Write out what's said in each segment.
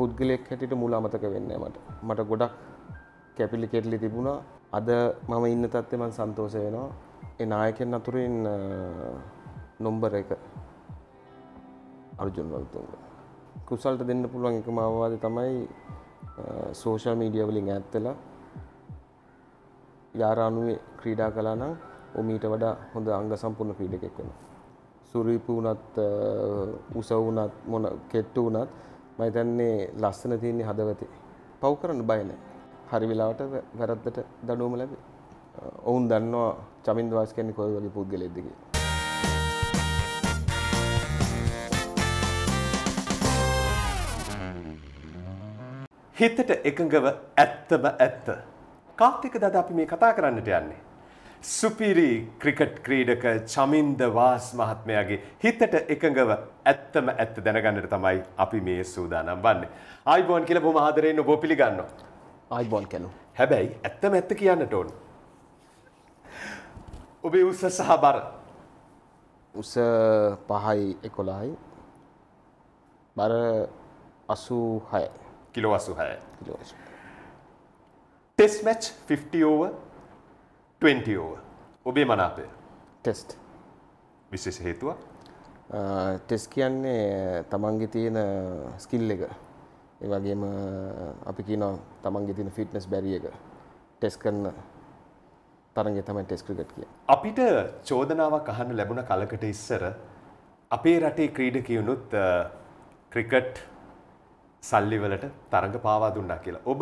පුද්ගලෙක් හැටියට මුල අමතක වෙන්න මට මට ගොඩක් කැපිලි කෙටලි තිබුණා අද මම ඉන්න තත්ත්ව මන් සන්තෝෂ වෙනවා ඒ නායකෙන් අතුරින් නොම්බර එක අර්ජුන් වල්තුන්ග කුසල්ට දෙන්න පුළුවන් එකම අවවාද තමයි සෝෂල් මීඩිය වලින් ඇත්තලා යාරානුවේ ක්‍රීඩා කලා නම් ඔමීට වඩා හොඳ අංග සම්පූර්ණ ක්‍රීඩකෙක් වෙන. සුරීපු වුණත් උස වුණත් මොන කෙට්ටු වුණත් මම හිතන්නේ ලස්සන තියෙන්නේ හදවතේ. පව් කරන්න බය නැහැ. හරි වෙලාවට වැරද්දට දඬුවම ලැබේ. ඔවුන් දන්නවා චමින්ද වාස් කියන්නේ කොයි වගේ පුද්ගලෙක්ද කියලා. හිතට එකඟව ඇත්තම ඇත්ත. කාත් එක්කද අපි මේ කතා කරන්නට යන්නේ? සුපිරි ක්‍රිකට් ක්‍රීඩක චමින්ද වාස් මහත්මයාගේ හිතට එකඟව ඇත්තම ඇත්ත දැනගන්නට තමයි අපි මේ සූදානම් වන්නේ. ආයිබෝන් කියලා බොහොම ආදරෙන් ඔබ පිළිගන්නවා. ආයිබෝන් කියලා. හැබැයි ඇත්තම ඇත්ත කියන්නට ඕන. ඔබේ උස සහ බර. උස 5යි 11යි. බර 86. Kilo 86. Kilo 86. Test match 50 over 20 over ඔබේ මනාපය ටෙස්ට් විශේෂ හේතුව ටෙස් කියන්නේ තමන්ගේ තියෙන ස්කිල් එක ඒ වගේම අපි කියනවා තමන්ගේ තියෙන ෆිට්නස් බැරි එක ටෙස් කරන තරගේ තමයි ටෙස් ක්‍රිකට් කිය. අපිට චෝදනාවක් අහන්න ලැබුණ කලකට ඉස්සර අපේ රටේ ක්‍රීඩකයුනුත් ක්‍රිකට් සල්ලිවලට තරඟ පාවා දුන්නා කියලා. ඔබ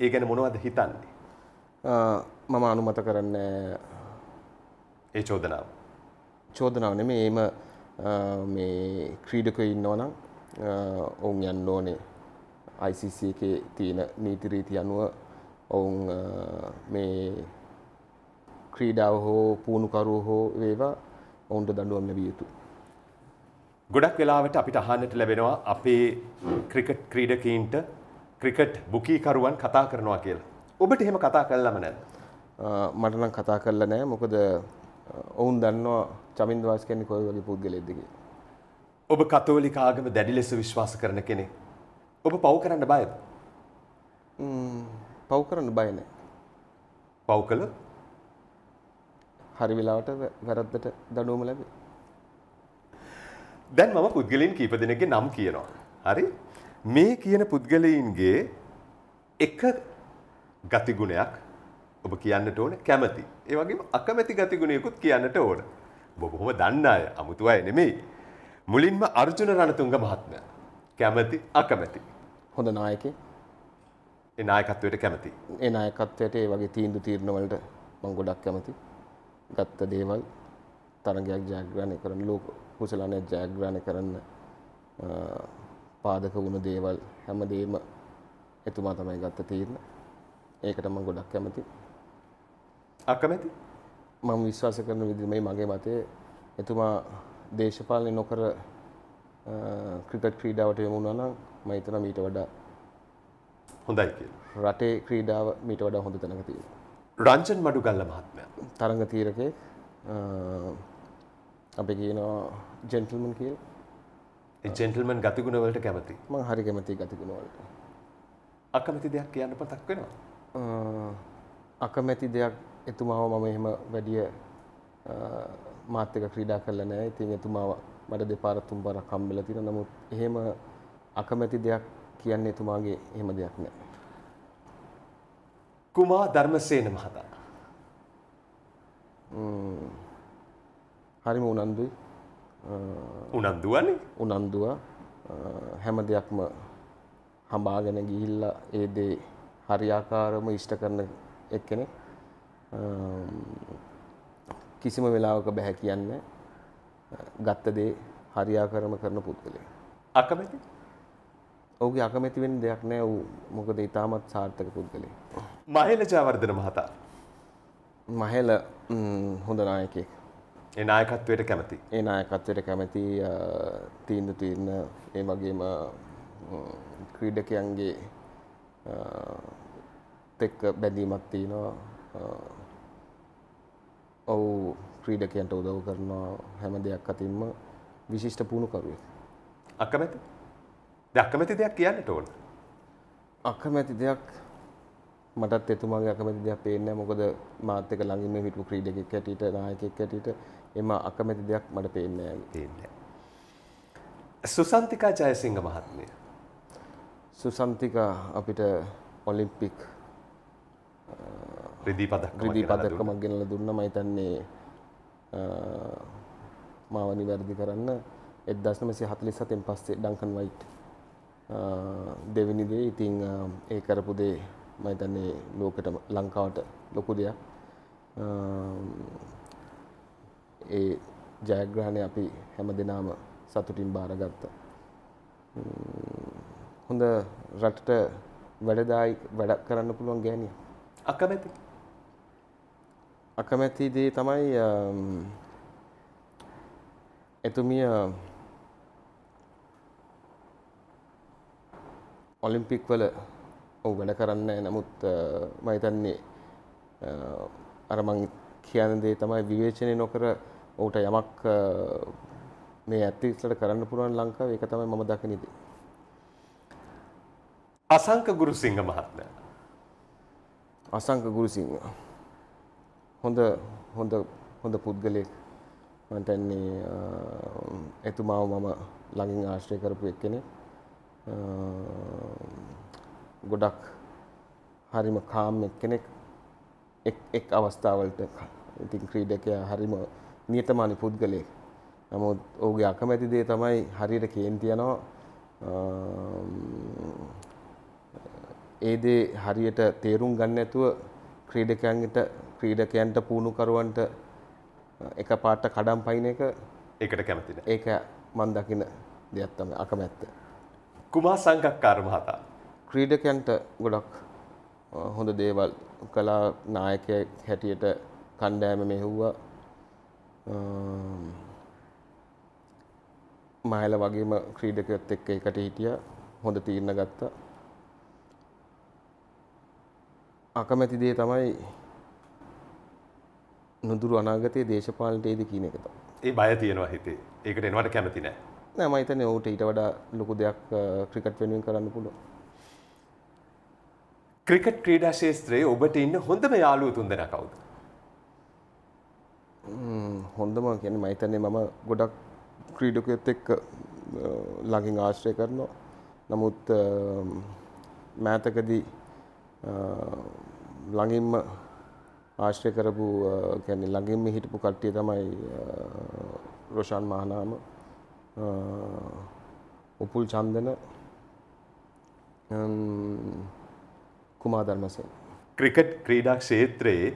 ඒ ගැන මොනවද හිතන්නේ? මම අනුමත කරන්න ඒ චෝදනාව චෝදනාව නෙමේ ඒම මේ ක්‍රීඩක ඉන්නවනම් ඔවුන් යන්න ඕනේ ICC එකේ තියෙන නීති රීති අනුව ඔවුන් මේ ක්‍රීඩාව හෝ පුහුණුකරුවෝ හෝ වේවා ඔවුන්ට දඬුවම් ලැබිය යුතුයි. ගොඩක් වෙලාවට අපිට අහන්නට ලැබෙනවා අපේ ක්‍රිකට් ක්‍රීඩකීන්ට ක්‍රිකට් බුකීකරුවන් කතා කරනවා කියලා. ඔබට එහෙම කතා කළම නැද්ද? මට නම් කතා කළා නෑ. මොකද ඔවුන් දන්නවා චමින්ද වාස් කියන්නේ කොයි වගේ පුද්ගලයෙක්ද කියලා. ඔබ කතෝලික ආගම දැඩි ලෙස විශ්වාස කරන කෙනෙක්. ඔබ පව් කරන්න බයද? පව් කරන්න බය නෑ. පව් කළොත් හරි වෙලාවට වැරද්දට දඩුවම ලැබේ. දැන් මම පුද්ගලයන් කීප දෙනෙක්ගේ නම් කියනවා. හරි? මේ කියන පුද්ගලයන්ගේ එක ගතිගුණයක් ඔබ කියන්නට ඕන කැමති. ඒ වගේම අකමැති ගතිගුණයකුත් කියන්නට ඕන. ඔබ බොහොම දන්න අය, අමුතු අය නෙමෙයි. මුලින්ම අර්ජුන රණතුංග මහත්මයා. කැමති, අකමැති. හොඳ නායකයෙක්. ඒ නායකත්වයට කැමති. ඒ නායකත්වයට ඒ වගේ තීන්දුව තීරණ වලට මම ගොඩක් කැමති. ගත්ත දේවල් තරගයක් ජයග්‍රහණය කරන ලෝක කුසලනයක් ජයග්‍රහණය කරන්න පාදක වුණු දේවල් හැමදේම එතුමා තමයි ගත්ත තීරණ. ඒකට මම ගොඩක් කැමති. අකමැති? මම විශ්වාස කරන විදිහමයි මගේ මතය. එතුමා දේශපාලනය නොකර ක්‍රිකට් ක්‍රීඩාවට යොමු වුණා නම් මම හිතනවා මීට වඩා හොඳයි කියලා. රටේ ක්‍රීඩාව මීට වඩා හොඳ තැනක තියෙනවා. රංජන් මඩුගල්ල මහත්මයා තරඟ තීරකයෙක් අපි කියනවා ජෙන්ටල්මන් කියලා. ඒ ජෙන්ටල්මන් ගතිගුණ වලට කැමති. මම හරි කැමති ගතිගුණ වලට. අකමැති දෙයක් කියන්න පතක් වෙනවා. අකමැති දෙයක් එතුමාව මම එහෙම වැඩිය මාත් එක්ක ක්‍රීඩා කරලා නැහැ. ඉතින් එතුමාව මට දෙපාරක් තුන්පාරක් හම්බෙලා තියෙනවා. නමුත් එහෙම අකමැති දෙයක් කියන්නේ එතුමාගේ එහෙම දෙයක් නැහැ. කුමා ධර්මසේන මහතා. හරිම උනන්දුයි. උනන්දුවනේ. උනන්දුව හැම දෙයක්ම හඹාගෙන ගිහිල්ලා ඒ දේ හරියාකාරම ඉෂ්ට කරන එක්කෙනෙක් කිසිම වෙලාවක බෑ කියන්න ගත්ත දේ හරියාකරම කරන පුද්ගලයා. අකමැති? ඔහුගේ අකමැති වෙන්න දෙයක් නෑ. ඔහු මොකද ඊටමත් සාර්ථක පුද්ගලයෙක්. මහේල ජයවර්ධන මහතා. මහේල හොඳ නායකයෙක්. ඒ නායකත්වයට කැමති. ඒ නායකත්වයට කැමති තීන්දුව తీරන ඒ වගේම ක්‍රීඩකයන්ගේ තෙක්ක බැඳීමක් තියෙනවා ඔවු ක්‍රීඩකයන්ට උදව් කරනවා හැම දෙයක් අතින්ම විශිෂ්ට පුහුණුකරුවෙක්. අකමැති දක්කමැති දෙයක් කියන්නට ඕන. අකමැති දෙයක් මටත් එතුමාගේ අකමැති දෙයක් පේන්නේ මොකද මාත් එක්ක ළඟින්ම හිටපු ක්‍රීඩකෙක් හැටියට නායකයෙක් හැටියට එම අකමැති දෙයක් මට පේන්නේ නැහැ. පේන්නේ. සුසන්තිකා ජයසිංහ මහත්මිය සුසන්තිකා අපිට ඔලිම්පික් ්‍රදී පදක් ්‍රදී පදක්කමක් ගෙනල දුන්න මයිතන්නේ මාවනි වැරදි කරන්න එදදශනමසි හතලි සතෙන් පස්සේ ඩංකන් වයිට් දෙවිනිදේ ඉතිං ඒ කරපු දේ මයිතන්නේ ලෝකට ලංකාවට ලොකු දෙයක් ඒ ජයග්‍රහණය අපි හැම දෙනාම සතුටින් භාරගත්ත හොඳ රටට වැඩදායි වැඩක් කරන්න පුළුවන් ගෑනිය. අකමැති. අකමැති දේ තමයි එතුමිය ඔලිම්පික් වල ඔව් වැඩ කරන්නේ නමුත් මම හිතන්නේ අර මං කියන දේ තමයි විවේචනය නොකර ඔහුට යමක් මේ ඇත්තට කරන්න පුළුවන් ලංකාව ඒක තමයි මම දකින්නේ. අසංක ගුරුසිංහ මහත්මයා. අසංක ගුරුසිංහ. හොඳ හොඳ හොඳ පුද්ගලයෙක්. මට එන්නේ එතුමාව මම ළඟින් ආශ්‍රය කරපු එක්කෙනෙක්. ගොඩක් හරිම කාම් එක්කෙනෙක් එක් එක් අවස්ථාවලට ඉතින් ක්‍රීඩකයා හරිම නියතමානී පුද්ගලයෙක්. නමුත් ඔහුගේ අකමැති දේ තමයි හරියට කේන්ති යනවා ඒ දේ හරියට තේරුම් ගන්න නැතුව ක්‍රීඩකයන්ට ක්‍රීඩකයන්ට පුහුණුකරුවන්ට එක පාට කඩම් පයින් එක ඒකට කැමති ඒක මන් දකින දෙයක් තමයි අකමැත්ත. කුමා සංගක්කාර මහතා ක්‍රීඩකයන්ට ගොඩක් හොඳ දේවල් කලා නායකයෙක් හැටියට කණ්ඩෑම මෙහෙව්වා මහල වගේම ක්‍රීඩකයොත් එක්ක එකට හිටිය හොඳ තීරණ ගත්තා අකමැති දේ තමයි නොදුරු අනාගතයේ දේශපාලනයේද කියන එක තමයි. ඒ බය තියෙනවා හිතේ. ඒකට එනවට කැමති නැහැ. නෑ මම හිතන්නේ ඌට ඊට වඩා ලොකු දෙයක් ක්‍රිකට් වෙනුවෙන් කරන්න පුළුවන්. ක්‍රිකට් ක්‍රීඩා ශේත්‍රයේ ඔබට ඉන්න හොඳම යාළුවෝ තුන්දෙනා කවුද? හොඳම කියන්නේ මම හිතන්නේ මම ගොඩක් ක්‍රීඩකයෙක් එක්ක ළඟින් ආශ්‍රය කරනවා. නමුත් මෑතකදී ළඟින්ම ආශ්‍රය කරපු කියන්නේ ළඟින්ම හිටපු කට්ටිය තමයි රොෂාන් මහනාම උපුල් චන්දන කුමා ධර්මසේන ක්‍රිකට් ක්‍රීඩා ක්ෂේත්‍රයේ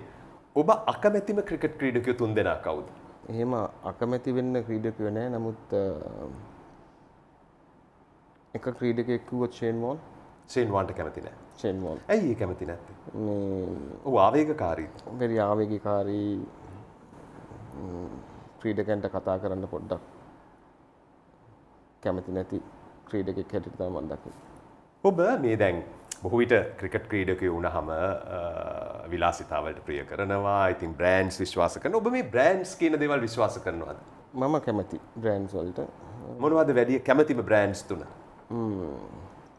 ඔබ අකමැතිම ක්‍රිකට් ක්‍රීඩකයෝ තුන් දෙනා කවුද? එහෙම අකමැති වෙන්න ක්‍රීඩකයෝ නැහැ. නමුත් එක ක්‍රීඩකයෙක් කිව්වොත් ෂේන් වෝන් ෂේන් වෝන්ට කැමති නැහැ. ෂෙන්වෝන් ඇයි ඒ කැමති නැත්ත මේ ආවේගකාරී බැරි ආවේගකාරී ක්‍රීඩකන්ට කතා කරන්න පොඩ්ඩක් කැමති නැති ක්‍රීඩක කැටිත මන්දකි ඔබ මේ දැන් බොහවිට ක්‍රිකට් ක්‍රීඩකය වුණහම විලාසිතාවලට ප්‍රිය කරනවා ඉතින් බ්‍රෑන්ස් විශ්වාස කරන ඔබ මේ බ්‍රෑන්ස් කියන දෙවල් විශ්වාස කරනවාද මම කැමති බ්‍රෑන්ස් වලට මොනවද වැඩිය කැමතිම බ්‍රෑන්ස් තුන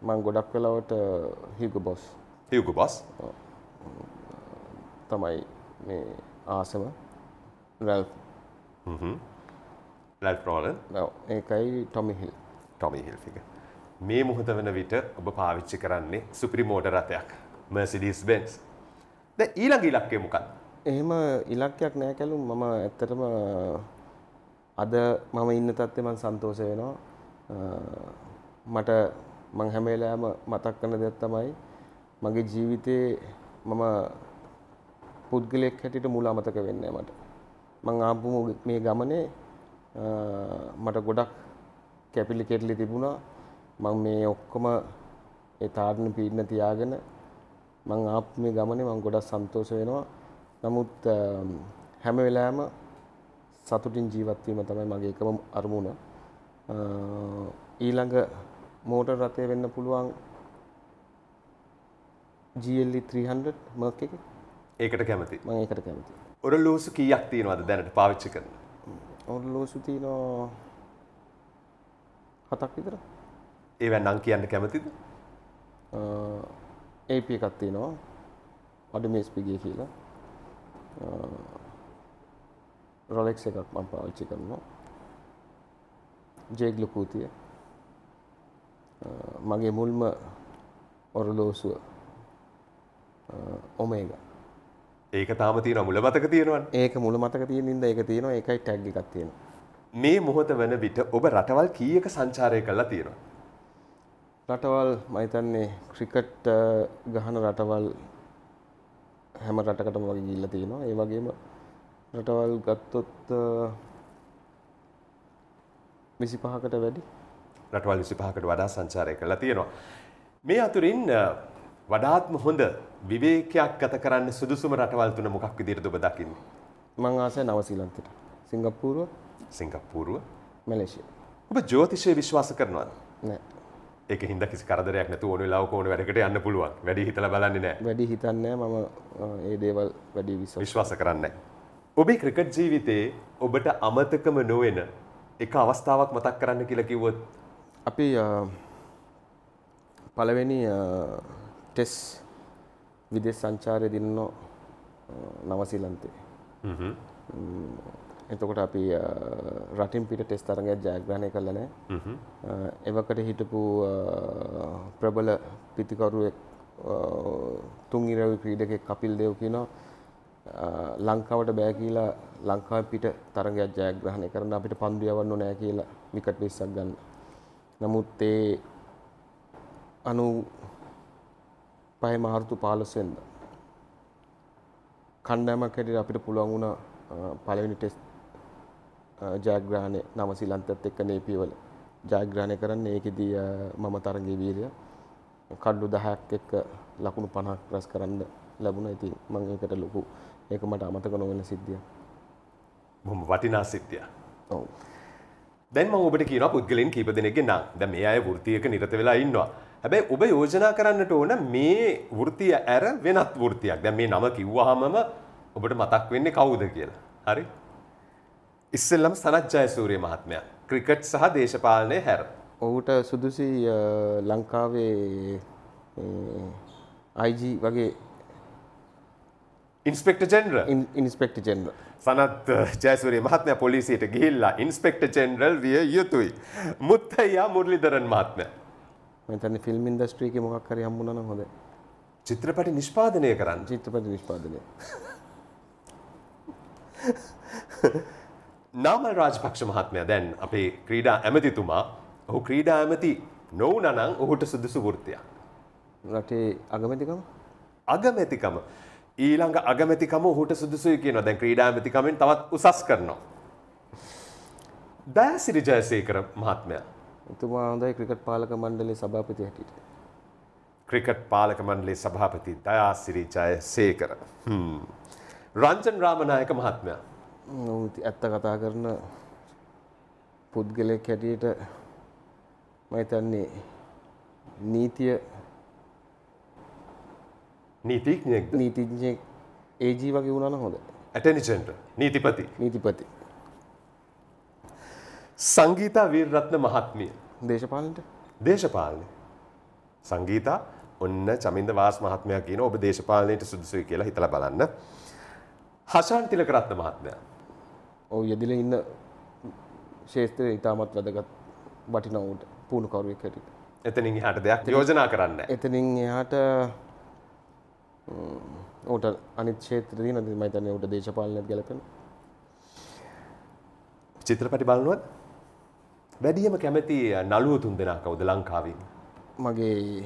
මං ගොඩක් වෙලාවට හිග බොස් හිග බස් තමයි මේ ආසම රැල් ලැල් ප්‍රෝල ඒකයි ටොමිහිල් ටොමිහිල් ික මේ මුහත වන විට ඔබ පාවිච්චි කරන්නේ සුපිරිමෝඩ රථයක් මසිඩිස් බෙන්ස් ද ඊළඟ ඉලක්කේ මොකක් එහෙම ඉලක්කයක් නෑ කැලු මම ඇත්තටම අද මම ඉන්න තත්ත්වේ මම සන්තෝෂ වෙනවා මට මං හැම වෙලාවෙම මතක් කරන දෙයක් තමයි මගේ ජීවිතේ මම පුද්ගලයෙක් හැටියට මුල අමතක වෙන්නේ මට. මං ආපු මේ ගමනේ මට ගොඩක් කැපිලි කෙටලි තිබුණා. මං මේ ඔක්කොම ඒ තාරණ පීඩන තියාගෙන මං ආපු මේ ගමනේ මං ගොඩක් සන්තෝෂ වෙනවා. නමුත් හැම වෙලාවෙම සතුටින් ජීවත් වීම තමයි මගේ එකම අරමුණ. ඊළඟ මෝටර් රථය වෙන්න පුළුවන් GLE 300 මර්ක් එකේ. ඒකට කැමති. මම ඒකට කැමති. ඔරලෝසු කීයක් තියෙනවද දැනට පාවිච්චි කරන? ඔරලෝසු තියෙනවා හතක් විතර. ඒවෙන් නම් කියන්න කැමතිද? AP එකක් තියෙනවා. අඩමේස් පිගේ කියලා. රොලෙක්ස් එකක් මම පාවිච්චි කරනවා. ජේග්ලුකූතිය මගේ මුල්ම ඔරලෝසුව ඔමේග ඒක තාම තියෙන මුල මතක තියෙනවන් ඒක මුල මතක තියෙනින්ද ඒක තියෙන එකයි ටැග් එකක් තියෙන මේ මොහොත වන විට ඔබ රටවල් කීයක සංචාරය කළා තියෙනවා රටවල් මයිතන්නේ ක්‍රිකට් ගහන රටවල් හැම රටකටම වගේ ගිල්ල තියෙනවා ඒ වගේම රටවල් ගත්තොත් විසි පහකට වැඩි නටවල් විසිපහකට වඩා සංචාරය කරලා තියෙනවා. මේ අතුරින් වඩාත්ම හොඳ විවේකයක් ගත කරන්න සුදුසුම රටවල් තුන මොකක් විදිහටද ඔබ දකින්නේ? මං ආසයි නවසීලන්තෙට. සිංගප්පූරුව. සිංගප්පූරුව. මැලේසියා. ඔබ ජ්‍යොතිෂය විශ්වාස කරනවද? නෑ. ඒක හින්දා කිසි කරදරයක් නැතුව ඕන වෙලාවක ඕන වැඩකට යන්න පුළුවන්. වැඩි හිතලා බලන්නේ නැහැ. වැඩි හිතන්නේ නැහැ මම ඒ දේවල් වැඩි විශ්වාස විශ්වාස කරන්නේ ඔබේ ක්‍රිකට් ජීවිතේ ඔබට අමතකම නොවන එක අවස්ථාවක් මතක් කරන්න කියලා කිව්වොත් අපි පළවෙනි ටෙස් විදෙස් සංචාරය දිනනෝ නවසීලන්තේ එතකොට අපි රටින් පිට ටෙස් තරඟයක් ජයග්‍රහණය කළා නෑ එවකට හිටපු ප්‍රබල පිතිකරුවෙක් තුන් ඉරවි ක්‍රීඩකෙක් කපිල් දේව් කියනවා ලංකාවට බෑ කියලා ලංකාවේ පිට තරඟයක් ජයග්‍රහණය කරන්න අපිට පන්දු යවන්න නෑ කියලා විකට් 20ක් ගන්න නමුත් ඒ අනු පහ මාර්තු පාලසෙන්ද කණ්ඩෑමක් හැටියට අපිට පුළුවන් වුණා පළවෙනි ටෙස්ට් ජයග්‍රහණය නව ශ්‍රීලංකත් එක්ක නේපියවල ජයග්‍රහණය කරන්න ඒකෙදී මම තරගයේ වීරය කඩු 10ක් එක්ක ලකුණු 50ක් රැස් කරන්න ලැබුණා. ඉතින් මම ඒකට ලොකු ඒක මට අමතක නොවන සිද්ධියක්. බොහොම වටිනා සිද්ධියක්. ඔව්. දැන්ම ඔබට කියන පුද්ගලෙන් කීප දෙනෙක්ගේ නම් ද මේ අය වෘතියක නිරත වෙලා ඉන්නවා. හැබැයි ඔබ යෝජනා කරන්නට ඕන මේ වෘතිය ඇර වෙනත් වෘතියක් දැ මේ නම කිව්වහමම ඔබට මතක් වෙන්නේ කවුද කියලා. හරි ඉස්සල්ලම් සනජ්ජයසූරය මහත්මය ක්‍රිකට් සහ දේශපාලනය හැර. ඔහුට සුදුසි ලංකාවේ IG වගේ inspector general inspector general Sanath uh, Jayasuriya මහත්මය පොලිසියට ගිහිල්ලා ඉන්ස්පෙක්ට ජෙනරල් විය යුතුයි. මුත්තයියා මුරලිදරන් මහත්මය. මෙතන ෆිල්ම් ඉන්ඩස්ට්‍රියක මොකක් හරි හම්බුණා නම් හොඳයි. චිත්‍රපටි නිෂ්පාදනය කරන්න. චිත්‍රපටි නිෂ්පාදනය. නාමල් රාජපක්ෂ මහත්මයා දැන් අපේ ක්‍රීඩා ඇමතිතුමා. ඔහු ක්‍රීඩා ඇමති නොවුණා නම් ඔහුට සුදුසු වෘත්තියක්. රටේ අගමැතිකම? අගමැතිකම. ඊළඟ අගමැතිකම හුට සුදුසුයි කියන දැන් ක්‍රීඩා ඇමතිකමෙන් තවත් උසස් කරනවා. දෑසිරි ජයසේකර මහත්මයා. එතුමා හොඳයි ක්‍රිකට් පාලක මණ්ඩලේ සභාපති හැටියට. ක්‍රිකට් පාලක මණ්ඩලේ සභාපති දයාසිරි ජයසේකර. රංජන් රාමනායක මහත්මයා. ඇත්ත කතා කරන පුද්ගලෙක් හැටියට මම හිතන්නේ නීතිය නීතිීඥයෙක් නීතිඥයෙක් ඒජී වගේ වුණන හොඳ ඇටනිචෙන්ට නීතිපති නීතිපති සංගීතා වීර්රත්න මහත්මිය දේශපාලට දේශපාලනය සංගීතා ඔන්න චමින්ද වාස් මහත්මය කියන ඔබ දේශපාලනයට සුදුසුයි කියලා හිතල බලන්න හසාන් තිලකරත්න මහත්මය ඔව යෙදිල ඉන්න ශේත්‍රය ඉතාමත් වැදගත් වටිනවුට පූුණු කවරුවක් හැටිට එතනින් හට දෙයක් යෝජනා කරන්න එතනින් එහාට ඕට අනිත් ක්ෂේත්‍රදී නති මතන ට දේශපාලනත් ගැලපෙන චිත්‍රපටි බලනුවත් වැඩියම කැමති නළුව තුන් දෙෙන කවුද ලංකාවින් මගේ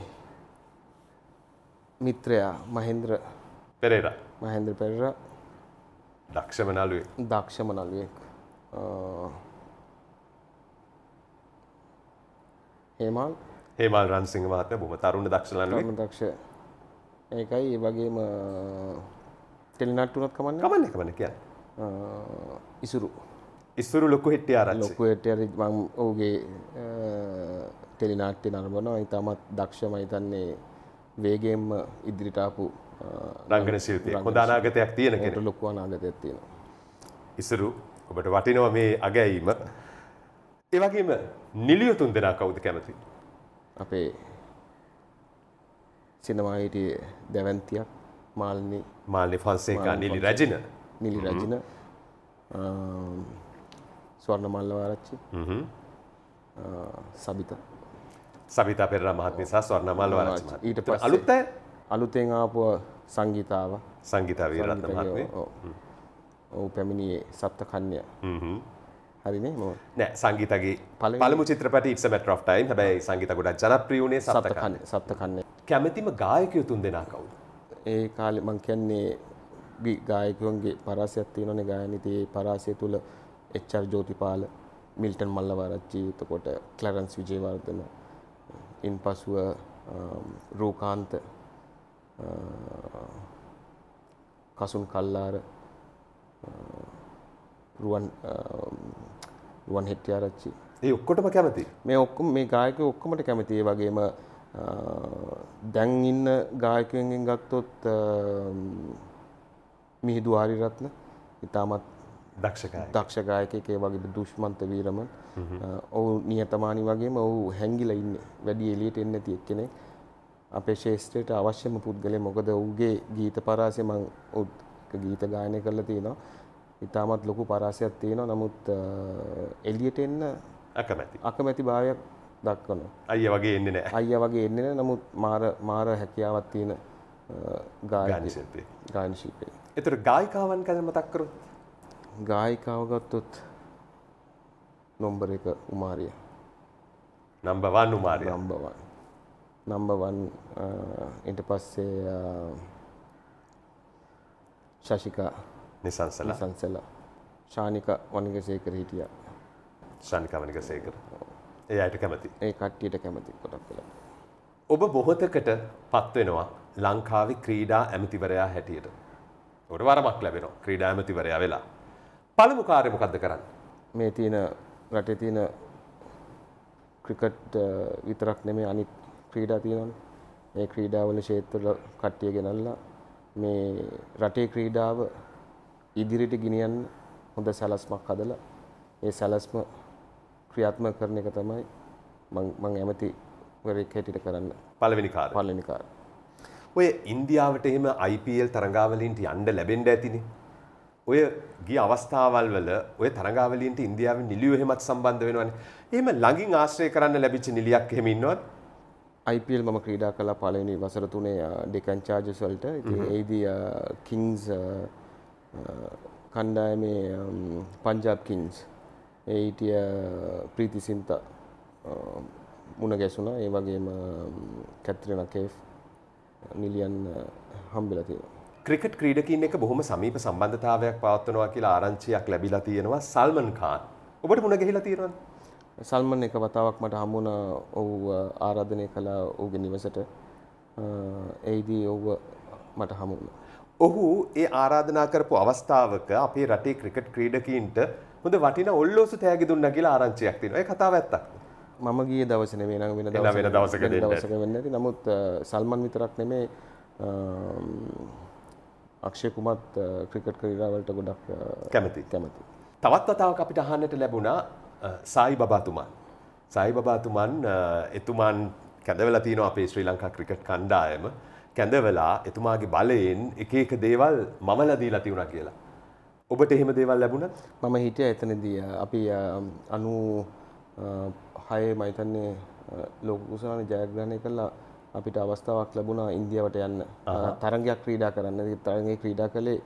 මිත්‍රයා මහින්ද්‍ර පෙරේර මහින්ද්‍ර පෙරර දක්ෂම නළුවේ දක්ෂම නළුවෙක් හේමල් හේමල් රන්සිංහ මහත්ම බොම තරුණ දක්ෂ ලනුව දක්ෂ ඒකයි ඒ වගේම ටෙලිනට්ටුනත් කමන්න කමන්න කමන කිය ඉසුරු ඉස්සුරු ලොකු හෙට්ටියාර ලොකු හෙටිය ඔහුගේ ටෙලිනාට්ටි නරඹනවා ඉතාමත් දක්ෂම හිතන්නේ වේගෙන්ම ඉදිරිටාපු රංගන ශිල්පිය හොඳ අනාගතයක් තියෙන කෙනෙක් ලොකු අනාගතයක් තියෙනවා ඉසුරු ඔබට වටිනවා මේ අගැයීම ඒ වගේම නිලිය තුන් දෙනා කවුද කැමති අපේ සිනමා හිටියේ දැවැන්තියක් මාල්නි මාල්නි ෆොන්සේකා නිලි රජින නිලි රජින ස්වර්ණ මල්ලවාරච්චි සබිත සබිත පෙර මහත් නිසා ස්වර්ණ මල්ලවාරච්චි ඊට අලුත් අලුතෙන් ආපුව සංගීතාව සංගීතාවීරත්න මහත්මිය ඔව් පැමිණියේ සප්ත කන්‍ය හරිනේ ම නෑ සංගීතගේ පළමු චිත්‍රපට ඉක්සමට රෝ් ටයිම් හැබයි සංගීත ගොඩක් ජනප්‍රියුණේ සත කන්න සත්ත කන්නේ කැමැතිම ගායකයු තුන් දෙනා කවුද ඒ කාලෙ මං කියන්නේ ගායකුවන්ගේ පරාසයක් තියෙනවනේ ගායනිතයේ පරාසය තුල එච්.ආර්. ජෝතිපාල මිල්ටන් මල්ලවරච්චි එතකොට ක්ලරන්ස් විජේවර්ධන ඉන්පසුව රූකාන්ත කසුන් කල්ලාර රුවන් රුවන් හෙට්ටිආරච්චි ඒ ඔක්කොටම කැමති මේ ඔක්කොම මේ ගායක ඔක්කොමට කැමති ඒ වගේම දැන් ඉන්න ගායකයන්ගෙන් ගත්තොත් මිහිදු ආරිරත්න ඉතාමත් දක්ෂ ගායකයෙක් ඒ වගේ දුෂ්මන්ත වීරම ඔව් නියතමානි වගේම ඔව් හැංගිලා ඉන්නේ වැඩි එළියට එන්නේ නැති එක්කෙනෙක් අපේ ශේෂ්ත්‍රයට අවශ්‍යම පුද්ගලයා මොකද ඔහුගේ ගීත පරාසය මම ගීත ගායනය කරලා තිනවා ඉතාමත් ලොකු පරාසයක් තියෙනවා නමුත් එලියට එන්න අකමැති අකමැති භාවයක් දක්වන අය වගේ එන්නේ නෑ අය වගේ එන්නේ නමුත් මාර මාර හැකියාවක් තියෙන ගායන ශිල්පී ගායන ශිල්පී ඒතර ගායිකාවන් ගැන මතක් කරොත් ගායිකාව ගත්තොත් number 1 Umaria number 1 Umaria number 1 number 1 ඊට පස්සේ ශශිකා නිසංසලා. නිසංසලා. ශානික වනිගසේකර හිටියා. ශානික වනිගසේකර. ඒ අයට කැමති. ඒ කට්ටියට කැමති කොටක් කියලා. ඔබ බොහොතකට පත් වෙනවා ලංකාවේ ක්‍රීඩා ඇමතිවරයා හැටියට. ඔබට වරමක් ලැබෙනවා ක්‍රීඩා ඇමතිවරයා වෙලා. පළමු කාර්යය මොකද්ද කරන්නේ? මේ තියෙන රටේ තියෙන ක්‍රිකට් විතරක් නෙමේ අනිත් ක්‍රීඩා තියෙනවානේ. මේ ක්‍රීඩාවල ක්ෂේත්‍රවල කට්ටිය ගෙනල්ලා මේ රටේ ක්‍රීඩාව ඉදිරියට ගෙනියන්න හොඳ සැලැස්මක් හදලා ඒ සැලැස්ම ක්‍රියාත්මක කරන එක තමයි මම මම ඇමතිවරයෙක් හැටියට කරන්න පළවෙනි කාර්ය පළවෙනි කාර්ය ඔය ඉන්දියාවට එහෙම IPL තරඟාවලින්ට යන්න ලැබෙන්න ඇතිනේ ඔය ගිය අවස්ථාවල් වල ඔය තරඟාවලින්ට ඉන්දියාවේ නිලියෝ එහෙමත් සම්බන්ධ වෙනවනේ එහෙම ළඟින් ආශ්‍රය කරන්න ලැබිච්ච නිලියක් එහෙම ඉන්නවද IPL මම ක්‍රීඩා කළා පළවෙනි වසර තුනේ ඩෙකන් uh, චාර්ජස් වලට. ඉතින් ඒදී කිංස් uh, කණ්ඩායමේ පංජාබ් කින්ස් ඒ හිටිය ප්‍රීති සින්ත මුණ ගැසුණා ඒ වගේම කැත්‍රිනා කේෆ් නිලියන් හම්බෙලා තියෙනවා ක්‍රිකට් ක්‍රීඩකින් එක බොහොම සමීප සම්බන්ධතාවයක් පවත්වනවා කියලා ආරංචියක් ලැබිලා තියෙනවා සල්මන් කාන්. ඔබට මුණ ගැහිලා තියෙනවද? සල්මන් එක වතාවක් මට හමු වුණා ඔව් ආරාධනය කළා ඔහුගේ නිවසට. ඒදී ඔහුව මට හමු වුණා. ඔහු ඒ ආරාධනා කරපු අවස්ථාවක අපේ රටේ ක්‍රිකට් ක්‍රීඩකීන්ට හොඳ වටිනා ඔල්ලෝසු තෑගි දුන්නා කියලා ආරංචියක් තියෙනවා. ඒ කතාව ඇත්තක්ද? මම ගිය දවස නෙමේ නම් වෙන දවසක වෙන දවසක දවසක වෙන්නේ නැති නමුත් සල්මන් විතරක් නෙමේ අක්ෂය කුමත් ක්‍රිකට් ක්‍රීඩාවලට ගොඩක් කැමති කැමති තවත් වතාවක් අපිට අහන්නට ලැබුණා සායි බබාතුමන් සායි බබාතුමන් එතුමන් කැඳවලා තියෙනවා අපේ ශ්‍රී ලංකා ක්‍රිකට් කණ්ඩායම කැඳවලා එතුමාගේ බලයෙන් එක එක දේවල් මම ලදීලා තිබුණා කියලා. ඔබට එහෙම දේවල් ලැබුණා? මම හිටියා එතනදී අපි 96 මම හිතන්නේ ලෝක කුසලාන ජයග්‍රහණය කළා අපිට අවස්ථාවක් ලැබුණා ඉන්දියාවට යන්න තරගයක් ක්‍රීඩා කරන්න. තරගයේ ක්‍රීඩා කළේ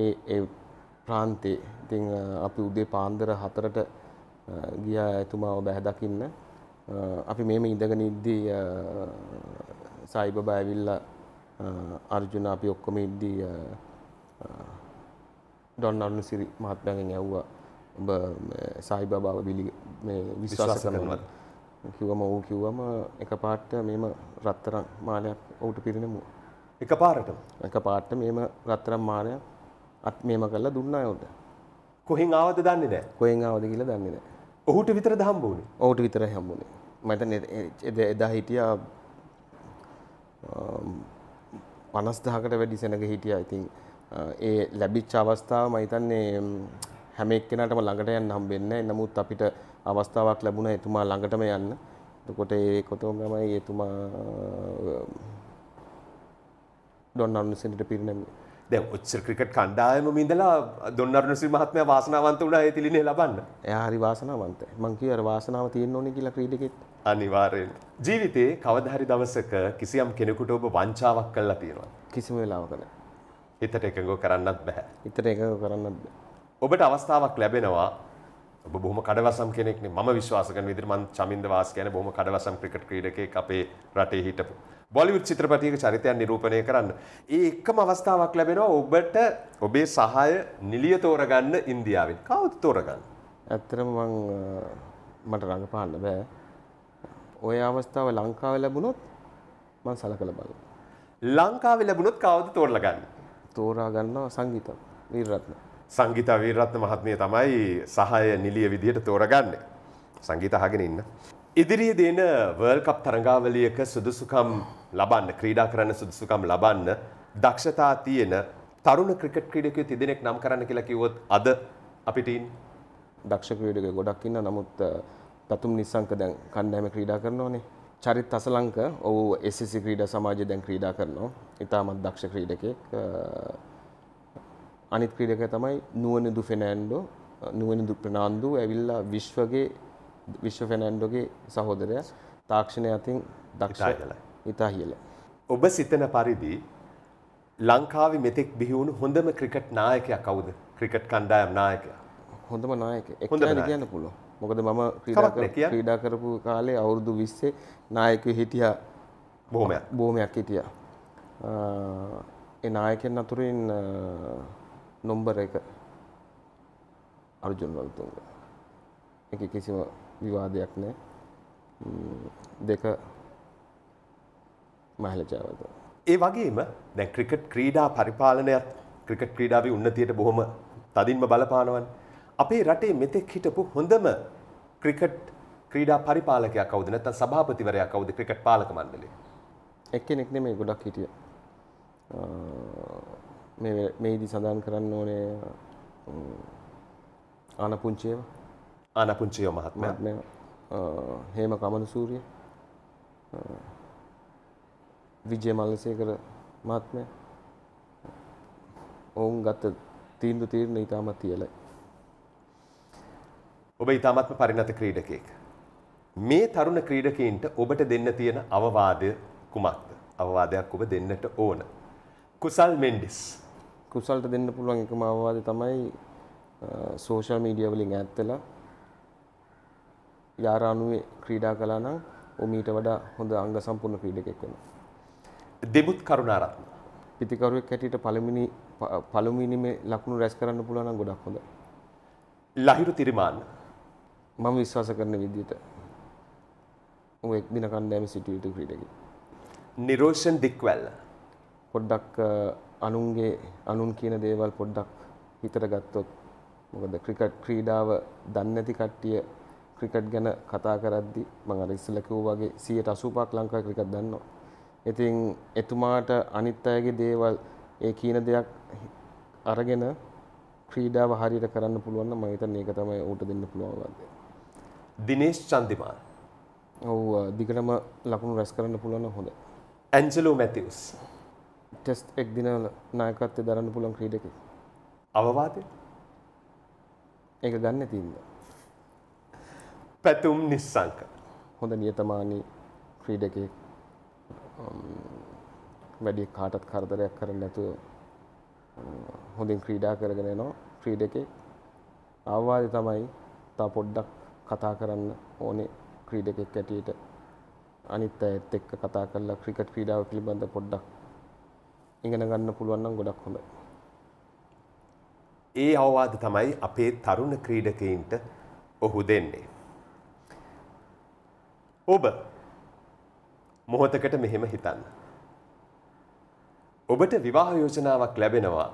ඒ ඒ ප්‍රාන්තේ. ඉතින් අපි උදේ පාන්දර 4ට ගියා එතුමාව බැහැ දකින්න. අපි මේම ඉඳගෙන ඉද්දී සායිබබා ඇවිල්ලා අර්ජුන අපි ඔක්කොම ඉද්දී ඩොන් අරුණසිරි මහත්මයාගෙන් ඇහුවා ඔබ සායි බබාව බිලි විශ්වාස කරනවද කිව්වම ඌ කිව්වම එකපාරට මේම රත්තරන් මාලයක් ඌට පිරිනැමුවා එකපාරට එකපාරට මේම රත්තරන් මාලයක් අත් මේම කරලා දුන්නා ඌට කොහෙන් ආවද දන්නේ නැහැ කොහෙන් ආවද කියලා දන්නේ නැහැ ඔහුට විතරද හම්බ වුනේ ඔහුට විතරයි හම්බ වුනේ මම හිතන්නේ එදා හිටියා පනස්දහකට වැඩි සෙනග හිටිය ඉතින් uh, ඒ ලැබිච් අවස්ථාව මහිතන්නේ um, හැමෙක් කෙනටම ළඟට යන්න හම්බෙන්න නමුත් අපිට අවස්ථාවක් ලැබුණ එතුමා ළඟටම යන්න එතකොට ඒ කොතෝගමයි එතුමා ඩොන් අනුසිට පිරිනැමේ දැ ඔච්චර ක්‍රිකට් කණ්ඩායම මිඳලා දොන්නරනසි මහත්මය වාසනාවන්ත වුණා ඇතිලිනේ ලබන්න යාරි වාසනාවන්ත මංකී අර වාසනාව තියෙන් ඕනි කියලා ක්‍රීඩිකෙත් අනිවාරයෙන්. ජීවිතේ කවදහරි දවසක කිසියම් කෙනෙකුට ඔබ වංචාවක් කල්ලා තියෙනවා. කිසිම වෙලාවකද. හිතට එකඟෝ කරන්නත් බැහැ. හිතට එකඟ කරන්නත් බැහැ. ඔබට අවස්ථාවක් ලැබෙනවා ඔබ බොහොම කඩවසම් කෙනෙක්න ම විශ්වාසකන විදිරමන් චමින්ද වාස් කියන බොහොම කඩවසම් ක්‍රිකට් ක්‍රීඩකෙක් අපේ රටේ හිටපු. බොලිවුඩ් චිත්‍රපටියක චරිතයන් නිරූපණය කරන්න. ඒ එක්කම අවස්ථාවක් ලැබෙනවා ඔබට ඔබේ සහාය නිලිය තෝරගන්න ඉන්දියාවෙන් කවුද තෝරගන්න. ඇත්තරම මං මට රඟපාන්න බෑ. ඔය අවස්ථාව ලංකාව ලැබුණොත් මං සලකළ බල. ලංකාව ලැබුණොත් කවුද තෝරලගන්න. තෝරාගන්නවා සංගීත නිර්රත්න. සංගීත වීරරත්න මහත්මිය තමයි සහාය නිලිය විදිහට තෝරගන්නේ. සංගීත අහගෙන ඉන්න. ඉදිරියේ දෙන වර්ල්ඩ් කප් තරඟාවලියක සුදුසුකම් ලබන්න ක්‍රීඩා කරන්න සුදුසුකම් ලබන්න දක්ෂතා තියෙන තරුණ ක්‍රිකට් ක්‍රීඩකයෝ තිදෙනෙක් නම් කරන්න කියලා කිව්වොත් අද අපිට දක්ෂ ක්‍රීඩකයෝ ගොඩක් ඉන්න නමුත් පැතුම් නිසංක දැන් කණ්ඩායම ක්‍රීඩා කරනෝනේ. චරිත් අසලංක ඔහු SSC ක්‍රීඩා සමාජය දැන් ක්‍රීඩා කරනවා. ඉතාමත් දක්ෂ ක්‍රීඩකෙක්. අනිත් ක්‍රීඩක තමයි නුවනිදු ෆෙනෑන්ඩෝ නුවනිදු ප්‍රනාන්දු ඇවිල්ලා විශ්වගේ විශ්ව ෆෙනෑන්ඩෝගේ සහෝදරය තාක්ෂණය අතින් දක්ෂ ඉතා කියල. ඔබ සිතන පරිදි ලංකාව මෙතෙක් බිහිවුණු හොඳම ක්‍රිකට් නායකය කවුද ක්‍රිකට් කණ්ඩායම් නායක හොඳම නායක හොඳ කියන්න පුළුව මොකද මම ක්‍රීඩා කරපු කාලේ අවුරුදු විස්සේ නායක හිටිය බෝමයක් බෝමයක් හිටිය එ නායකෙන් අතුරින් නොම්බර එක අර්ජුන් රවිතුංග. එක කිසිම විවාදයක් නෑ දෙක මහලජාවත. ඒ වගේම දැ ක්‍රිකට් ක්‍රීඩා පරිපාලනයක් ක්‍රිකට් ක්‍රීඩාව උන්නතියට බොහොම තදින්ම බලපානවන් අපේ රටේ මෙතෙක් හිටපු හොඳම ක්‍රිකට් ක්‍රීඩා පරිපාලකයක් කවුද නැත්නම් සභාපතිවරයා කවුද ක්‍රිකට් පාලක මණ්ඩලයේ එක්කෙනෙක් නෙමෙයි ගොඩක් හිටිය මේදි සඳහන් කරන්න ඕනේ ආනපුංචේව ආනපුංචයෝ මහත්මය හේම කමන සූරිය විජය මල්ලසේකර මහත්මය ඔවුන් ගත්ත තීන්දු තීරණ ඉතාමත් තියලයි. ඔබ ඉතාමත්ම පරිණත ක්‍රීඩකයෙක්. මේ තරුණ ක්‍රීඩකයින්ට ඔබට දෙන්න තියෙන අවවාදය කුමක්ද? අවවාදයක් ඔබ දෙන්නට ඕන. කුසල් මෙන්ඩිස් කුසල්ට දෙන්න පුළුවන් එකම අවවාදය තමයි සෝෂල් මීඩියා වලින් ඈත් වෙලා යාරානුවේ ක්‍රීඩා කළා නම් ඔහු මීට වඩා හොඳ අංග සම්පූර්ණ ක්‍රීඩකෙක් වෙනවා දෙමුත් කරුණාරත්න පිතිකරුවෙක් හැටියට පළමුනි පළමුනිමේ ලකුණු රැස් කරන්න පුළුවන් නම් ගොඩක් හොඳයි ලහිරු තිරිමාන්න මම විශ්වාස කරන විදිහට ඌ එක් දින කණ්ඩායම සිටිය යුතු ක්‍රීඩකයෙක් නිරෝෂන් දික්වැල්ල පොඩ්ඩක් අනුන්ගේ අනුන් කියන දේවල් පොඩ්ඩක් හිතට ගත්තොත් මොකද ක්‍රිකට් ක්‍රීඩාව දන්නේ නැති කට්ටිය ක්‍රිකට් ගැන කතා කරද්දි මම අර ඉස්සෙල්ලා කිව්වා වගේ 180ක් ලංකාවේ ක්‍රිකට් දන්නවා. ඉතින් එතුමාට අනිත් අයගේ දේවල් ඒ කියන දෙයක් අරගෙන ක්‍රීඩාව හරියට කරන්න පුළුවන් නම් මම හිතන්නේ ඒක තමයි ඌට දෙන්න පුළුවන් වාදේ. දිනේෂ් චන්දිමාල්. ඔව් දිගටම ලකුණු රැස් කරන්න පුළුවන් හොඳයි. ඇන්ජලෝ මැතිව්ස්. ටෙස්් එක් දිනවල නායකත්වය දරන්න පුළන් ක්‍රීඩක අවවාදය ඒක ගන්න තින්න පැතුම් නිස්සංක හොඳ නියතමානී ක්‍රීඩක වැඩි කාටත් කරදරයක් කරන්න නැතුව හොඳින් ක්‍රීඩා කරගෙන නවා ක්‍රීඩකෙක් අවවාද තමයි තා පොඩ්ඩක් කතා කරන්න ඕනේ ක්‍රීඩකෙක් ඇටියට අනිත් අයත් එක්ක කතා කරලා ක්‍රිකට් ක්‍රීඩාව පිළිබඳ පොඩ්ඩක් ඉගෙන ගන්න පුළුවන් නම් ගොඩක් හොඳයි. ඒ අවවාද තමයි අපේ තරුණ ක්‍රීඩකයින්ට ඔහු දෙන්නේ. ඔබ මොහොතකට මෙහෙම හිතන්න. ඔබට විවාහ යෝජනාවක් ලැබෙනවා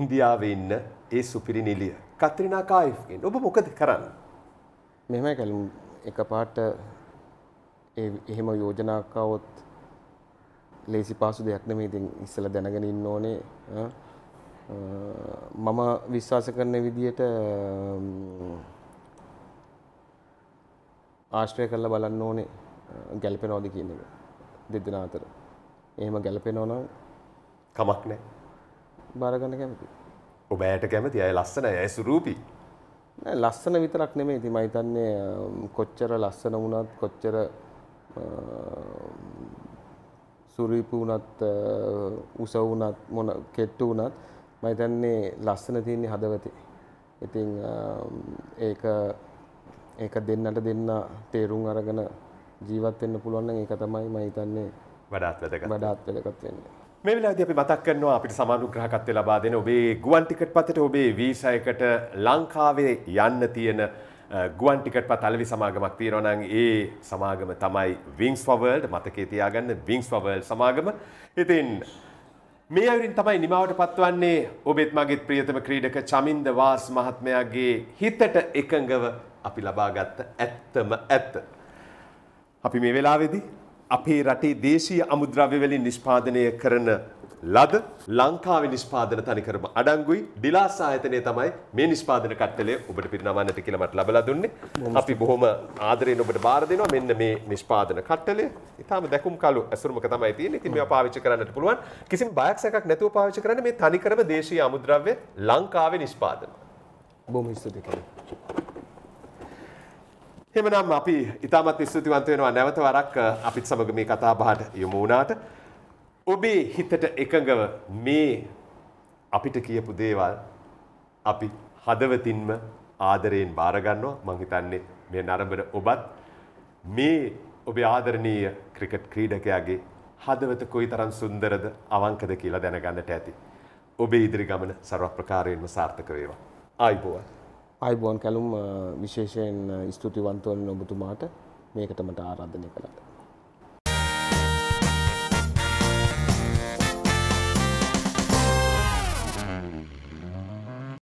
ඉන්දියාවේ ඉන්න ඒ සුපිරි නිලිය කත්‍රිනා කායිෆ්ගෙන් ඔබ මොකද කරන්න? මෙහෙමයි කලමු එකපාරට එහෙම යෝජනාවක් આવොත් ලේසි පාසු දෙයක් නෙමෙයි. ඉතින් ඉස්සලා දැනගෙන ඉන්න ඕනේ. මම විශ්වාස කරන විදිහට ආශ්‍රය කරලා බලන්න ඕනේ ගැලපෙනවද කියන එක. දෙදෙනා අතර. එහෙම ගැලපෙනව නම් කමක් නැහැ. බාර ගන්න කැමති. ඔබ ඇයට කැමති. අය ලස්සනයි. අය සුරූපී. නෑ ලස්සන විතරක් නෙමෙයි. ඉතින් මම හිතන්නේ කොච්චර ලස්සන වුණත් කොච්චර සුරීපු වුණත් උස වුණත් මොන කෙට්ටු වුණත් මම හිතන්නේ ලස්සන තියෙන්නේ හදවතේ. ඉතින් ඒක ඒක දෙන්නට දෙන්න තේරුම් අරගෙන ජීවත් වෙන්න පුළුවන් නම් ඒක තමයි මම හිතන්නේ වඩාත් වැදගත් වඩාත් වැදගත් වෙන්නේ. මේ වෙලාවේදී අපි මතක් කරනවා අපිට සමානුග්‍රහකත්වය ලබා දෙන ඔබේ ගුවන් ටිකට් පතට ඔබේ වීසායකට ලංකාවේ යන්න තියෙන ගුවන් ටිකට්පත් අලවි සමාගමක් තියෙනවනම් ඒ සමාගම තමයි විංස් ෆවර්ල්ඩ් මතකේ තියාගන්න විංස් ෆවර්ල්ඩ් සමාගම. ඉතින් මේ අයුරින් තමයි නිමාවට පත්වන්නේ ඔබෙත් මගෙත් ප්‍රියතම ක්‍රීඩක චමින්ද වාස් මහත්මයාගේ හිතට එකඟව අපි ලබාගත්ත ඇත්තම ඇත්ත. අපි මේ වෙලාවේදී අපේ රටේ දේශීය අමුද්‍රව්‍ය වලින් නිෂ්පාදනය කරන ලද ලංකාවේ නිෂ්පාදන තනිකරම අඩංගුයි ඩිලාස් ආයතනය තමයි මේ නිෂ්පාදන කට්ටලය ඔබට පිරිනමන්නට කියලා මට ලබලා දුන්නේ. අපි බොහොම ආදරයෙන් ඔබට බාර දෙනවා මෙන්න මේ නිෂ්පාදන කට්ටලය. ඊටාම දැකුම් කළු ඇසුරුමක තමයි තියෙන්නේ. ඉතින් මේවා පාවිච්චි කරන්නට පුළුවන්. කිසිම බයක් සැකක් නැතුව පාවිච්චි කරන්න මේ තනිකරම දේශීය අමුද්‍රව්‍ය ලංකාවේ නිෂ්පාදන. බොහොම ස්තුතියි කියලා. එමනම් අපි ඉතාමත් ස්තුතිවන්ත වෙනවා නැවත වරක් අපිත් සමග මේ කතා බහට යොමු වුණාට. ඔබේ හිතට එකඟව මේ අපිට කියපු දේවල් අපි හදවතින්ම ආදරයෙන් බාරගන්නවා මං හිතන්නේ මේ නරඹන ඔබත් මේ ඔබේ ආදරණීය ක්‍රිකට් ක්‍රීඩකයාගේ හදවත කොයිතරම් සුන්දරද අවංකද කියලා දැනගන්නට ඇති. ඔබේ ඉදිරි ගමන සර්ව ප්‍රකාරයෙන්ම සාර්ථක වේවා. ආයිබෝවන්. අයිබෝන් කැලුම් විශේෂයෙන් ස්තුතිවන්තවන ඔබතුමාට මේකට මට ආරාධනය කළට.